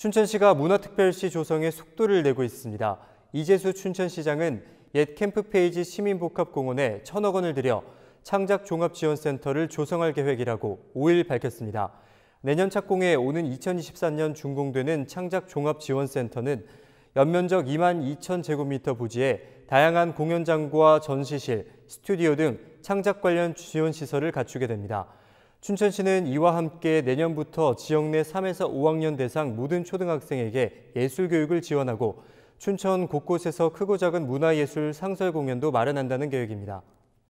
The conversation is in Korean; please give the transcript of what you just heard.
춘천시가 문화특별시 조성에 속도를 내고 있습니다. 이재수 춘천시장은 옛 캠프페이지 시민복합공원에 천억 원을 들여 창작종합지원센터를 조성할 계획이라고 5일 밝혔습니다. 내년 착공해 오는 2023년 준공되는 창작종합지원센터는 연면적 2만 2천 제곱미터 부지에 다양한 공연장과 전시실, 스튜디오 등 창작 관련 지원 시설을 갖추게 됩니다. 춘천시는 이와 함께 내년부터 지역 내 3에서 5학년 대상 모든 초등학생에게 예술 교육을 지원하고 춘천 곳곳에서 크고 작은 문화예술 상설 공연도 마련한다는 계획입니다.